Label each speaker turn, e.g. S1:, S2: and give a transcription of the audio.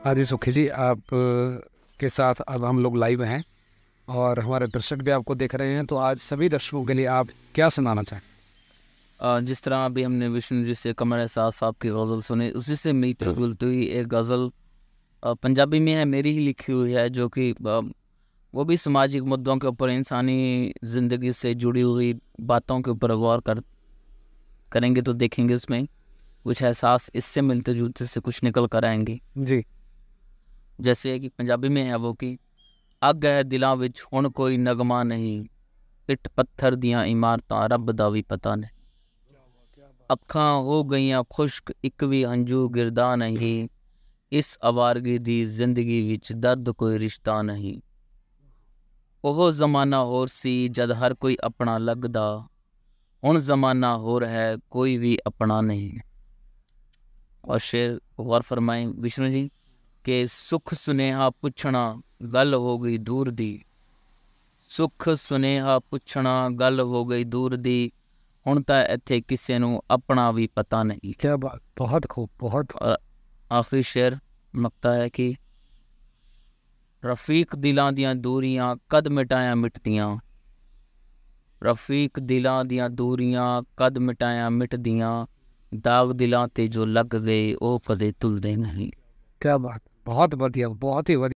S1: हाँ जी सुखी जी आप के साथ अब हम लोग लाइव हैं और हमारे दर्शक भी आपको देख रहे हैं तो आज सभी दर्शकों के लिए आप क्या सुनाना चाहें जिस तरह अभी हमने विष्णु जी से कमर एहसास साहब की गज़ल सुनी उसी से मिलती जुलती हम्म। हुई एक गज़ल पंजाबी में है मेरी ही लिखी हुई है जो कि वो भी सामाजिक मुद्दों के ऊपर इंसानी ज़िंदगी से जुड़ी हुई बातों के ऊपर गौर कर करेंगे तो देखेंगे उसमें कुछ एहसास इससे मिलते जुलते से कुछ निकल कर आएंगे जी जैसे कि पंजाबी में है वो कि अग है दिलों ਵਿੱਚ ਹੁਣ ਕੋਈ ਨਗਮਾ ਨਹੀਂ ਇੱਟ ਪੱਥਰ ਦੀਆਂ ਇਮਾਰਤਾਂ ਰੱਬ ਦਾ ਵੀ ਪਤਾ ਨਹੀਂ ਅੱਖਾਂ ਹੋ ਗਈਆਂ ਖੁਸ਼ਕ ਇੱਕ ਵੀ ਹੰਝੂ ਗਿਰਦਾ ਨਹੀਂ ਇਸ ਅਵਾਰਗੀ ਦੀ ਜ਼ਿੰਦਗੀ ਵਿੱਚ ਦਰਦ ਕੋਈ ਰਿਸ਼ਤਾ ਨਹੀਂ ਉਹ ਜ਼ਮਾਨਾ ਹੋਰ ਸੀ ਜਦ ਹਰ ਕੋਈ ਆਪਣਾ ਲੱਗਦਾ ਹੁਣ ਜ਼ਮਾਨਾ ਹੋਰ ਹੈ ਕੋਈ ਵੀ ਆਪਣਾ ਨਹੀਂ ਔਰ ਸ਼ੇਰ ਗੌਰ ਫਰਮਾਈ ਵਿਸ਼ਨੂੰ ਜੀ ਕਿ ਸੁਖ ਸੁਨੇਹਾ ਪੁੱਛਣਾ ਗੱਲ ਹੋ ਗਈ ਦੂਰ ਦੀ ਸੁਖ ਸੁਨੇਹਾ ਪੁੱਛਣਾ ਗੱਲ ਹੋ ਗਈ ਦੂਰ ਦੀ ਹੁਣ ਤਾਂ ਇੱਥੇ ਕਿਸੇ ਨੂੰ ਆਪਣਾ ਵੀ ਪਤਾ ਨਹੀਂ ਕੀ ਬਾਤ ਬਹੁਤ ਖੂਬ ਬਹੁਤ ਆਖਰੀ ਸ਼ੇਰ ਮਕਤਾ ਹੈ ਕਿ ਰਫੀਕ ਦਿਲਾਂ ਦੀਆਂ ਦੂਰੀਆਂ ਕਦ ਮਿਟਾਇਆ ਮਿਟਦੀਆਂ ਰਫੀਕ ਦਿਲਾਂ ਦੀਆਂ ਦੂਰੀਆਂ ਕਦ ਮਿਟਾਇਆ ਮਿਟਦੀਆਂ दाग दिलाते जो लग गए ओ फले तुलदे नहीं क्या बात बहुत बढ़िया बहुत ही बढ़िया